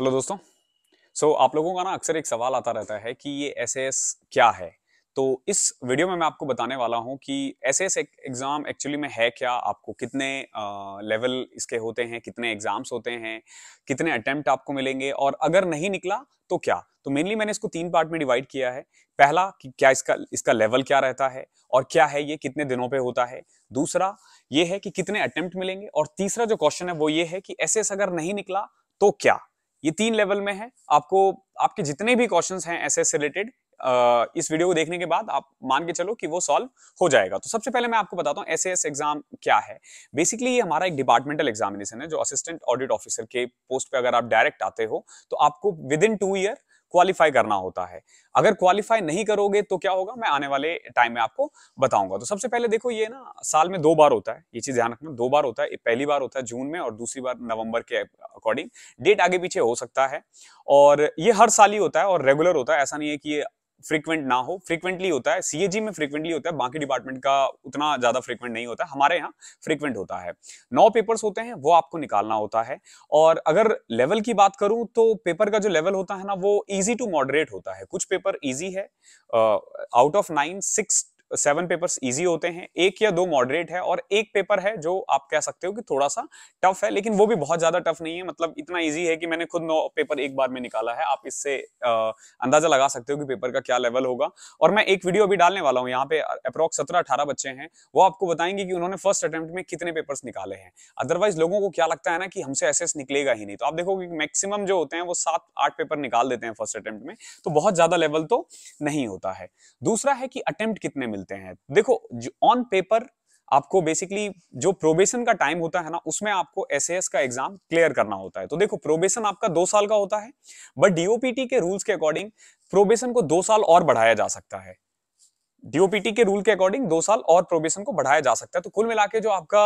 hello दोस्तों सो so, आप लोगों का ना अक्सर एक सवाल आता रहता है कि ये एस क्या है तो इस वीडियो में मैं आपको बताने वाला हूँ कि एस एस एग्ज़ाम एक्चुअली में है क्या आपको कितने लेवल इसके होते हैं कितने एग्ज़ाम्स होते हैं कितने अटेम्प्ट आपको मिलेंगे और अगर नहीं निकला तो क्या तो मेनली मैंने इसको तीन पार्ट में डिवाइड किया है पहला कि क्या इसका इसका लेवल क्या रहता है और क्या है ये कितने दिनों पे होता है दूसरा ये है कि कितने अटेम्प्ट मिलेंगे और तीसरा जो क्वेश्चन है वो ये है कि एस अगर नहीं निकला तो क्या ये तीन लेवल में है आपको आपके जितने भी क्वेश्चन हैं एस रिलेटेड इस वीडियो को देखने के बाद आप मान के चलो कि वो सॉल्व हो जाएगा तो सबसे पहले मैं आपको बताता हूँ एस एस एग्जाम क्या है बेसिकली ये हमारा एक डिपार्टमेंटल एग्जामिनेशन है जो असिस्टेंट ऑडिट ऑफिसर के पोस्ट पे अगर आप डायरेक्ट आते हो तो आपको within two year qualify करना होता है अगर क्वालिफाई नहीं करोगे तो क्या होगा मैं आने वाले टाइम में आपको बताऊंगा तो सबसे पहले देखो ये ना साल में दो बार होता है ये चीज ध्यान रखना दो बार होता है पहली बार होता है जून में और दूसरी बार नवंबर के अकॉर्डिंग डेट आगे पीछे हो सकता है और ये हर साल ही होता है और रेगुलर होता है ऐसा नहीं है कि ये फ्रीक्वेंट ना हो फ्रीक्वेंटली होता है सी में फ्रीक्वेंटली होता है बाकी डिपार्टमेंट का उतना ज्यादा फ्रीक्वेंट नहीं होता हमारे यहाँ फ्रीक्वेंट होता है नौ पेपर्स होते हैं वो आपको निकालना होता है और अगर लेवल की बात करूं तो पेपर का जो लेवल होता है ना वो इजी टू मॉडरेट होता है कुछ पेपर ईजी है out of nine six seven papers easy होते हैं एक या दो मॉडरेट है और एक पेपर है जो आप कह सकते हो कि थोड़ा सा टफ है लेकिन वो भी बहुत ज्यादा टफ नहीं है मतलब इतना ईजी है कि मैंने खुद नौ पेपर एक बार में निकाला है आप इससे अंदाजा लगा सकते हो कि पेपर का क्या लेवल होगा और मैं एक वीडियो अभी डालने वाला हूँ यहाँ पे अप्रोक्स सत्रह अठारह बच्चे हैं वो आपको बताएंगे कि उन्होंने फर्स्ट अटेम्प्ट में कितने पेपर्स निकाले हैं अदरवाइज लोगों को क्या लगता है ना कि हमसे एस निकलेगा ही नहीं तो आप देखोगे मैक्सिमम जो होते हैं वो सात आठ पेपर निकाल देते हैं फर्स्ट अटेम्प्ट में तो बहुत ज्यादा लेवल तो नहीं होता है दूसरा है कि अटेम्प्ट कितने मिले मिलते हैं देखो ऑन पेपर आपको बेसिकली जो प्रोबेशन का टाइम होता है ना उसमें आपको एस का एग्जाम क्लियर करना होता है तो देखो प्रोबेशन आपका दो साल का होता है बट डीओपीटी के रूल्स के अकॉर्डिंग प्रोबेशन को दो साल और बढ़ाया जा सकता है डीओपीटी के रूल के अकॉर्डिंग दो साल और प्रोबेशन को बढ़ाया जा सकता है तो कुल मिला जो आपका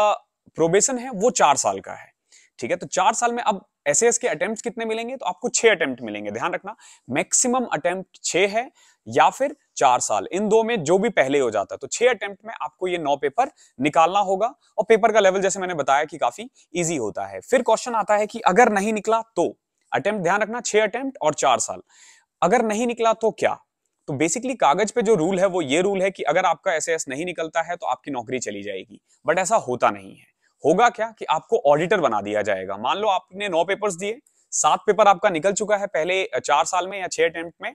प्रोबेशन है वो चार साल का है ठीक है तो चार साल में अब एस के अटेम्प्ट कितने मिलेंगे तो आपको छह अटेम्प्ट मिलेंगे ध्यान रखना मैक्सिमम अटेम्प्ट छह है या फिर चार साल इन दो में जो भी पहले हो जाता है तो छह अटेम्प्ट में आपको ये नौ पेपर निकालना होगा और पेपर का लेवल जैसे मैंने बताया कि काफी इजी होता है फिर क्वेश्चन आता है कि अगर नहीं निकला तो अटेम्प्ट ध्यान रखना छह अटेम्प्ट और चार साल अगर नहीं निकला तो क्या तो बेसिकली कागज पे जो रूल है वो ये रूल है कि अगर आपका एस नहीं निकलता है तो आपकी नौकरी चली जाएगी बट ऐसा होता नहीं है होगा क्या कि आपको ऑडिटर बना दिया जाएगा मान लो आपने नौ पेपर्स दिए सात पेपर आपका निकल चुका है पहले चार साल में या छह अटेम्प्ट में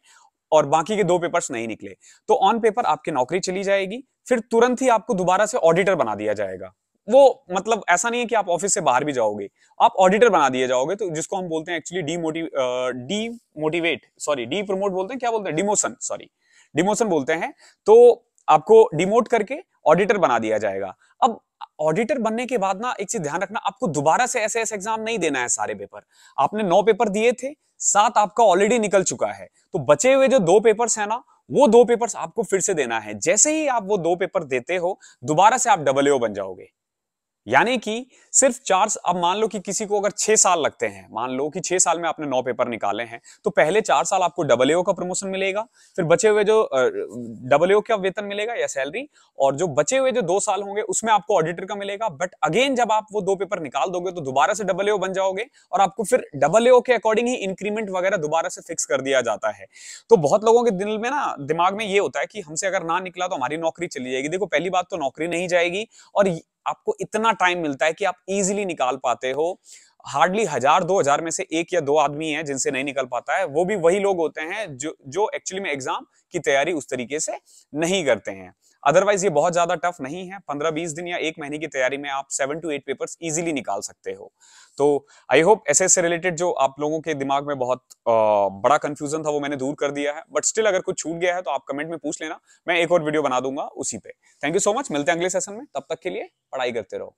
और बाकी के दो पेपर्स नहीं निकले तो ऑन पेपर आपकी नौकरी चली जाएगी फिर तुरंत ही आपको दोबारा से ऑडिटर बना दिया जाएगा वो मतलब ऐसा नहीं है कि आप ऑफिस से बाहर भी जाओगे आप ऑडिटर बना दिए जाओगे तो जिसको हम बोलते हैं actually demotive demotivate sorry depromote बोलते हैं क्या बोलते हैं डिमोशन सॉरी डिमोशन बोलते हैं तो आपको डिमोट करके ऑडिटर बना दिया जाएगा अब ऑडिटर बनने के बाद ना एक चीज ध्यान रखना आपको दोबारा से ऐसे ऐसे एग्जाम नहीं देना है सारे पेपर आपने नौ पेपर दिए थे सात आपका ऑलरेडी निकल चुका है तो बचे हुए जो दो पेपर्स है ना वो दो पेपर्स आपको फिर से देना है जैसे ही आप वो दो पेपर देते हो दोबारा से आप डबल बन जाओगे यानी कि सिर्फ चार अब मान लो कि किसी को अगर छह साल लगते हैं मान लो कि छह साल में आपने नौ पेपर निकाले हैं तो पहले चार साल आपको डबल का प्रमोशन मिलेगा फिर बचे हुए जो डबल का वेतन मिलेगा या सैलरी और जो बचे हुए जो दो साल होंगे उसमें आपको ऑडिटर का मिलेगा बट अगेन जब आप वो दो पेपर निकाल दोगे तो दोबारा से डबल बन जाओगे और आपको फिर डबल के अकॉर्डिंग ही इंक्रीमेंट वगैरह दोबारा से फिक्स कर दिया जाता है तो बहुत लोगों के दिल में ना दिमाग में ये होता है कि हमसे अगर ना निकला तो हमारी नौकरी चली जाएगी देखो पहली बात तो नौकरी नहीं जाएगी और आपको इतना टाइम मिलता है कि आप इजिली निकाल पाते हो हार्डली हजार दो हजार में से एक या दो आदमी हैं जिनसे नहीं निकल पाता है वो भी वही लोग होते हैं जो जो एक्चुअली में एग्जाम की तैयारी उस तरीके से नहीं करते हैं अदरवाइज ये बहुत ज्यादा टफ नहीं है पंद्रह बीस दिन या एक महीने की तैयारी में आप seven two eight papers easily निकाल सकते हो तो आई होप एस से रिलेटेड जो आप लोगों के दिमाग में बहुत आ, बड़ा कंफ्यूजन था वो मैंने दूर कर दिया है बट स्टिल अगर कुछ छूट गया है तो आप कमेंट में पूछ लेना मैं एक और वीडियो बना दूंगा उसी पे थैंक यू सो मच मिलते हैं अगले सेशन में तब तक के लिए पढ़ाई करते रहो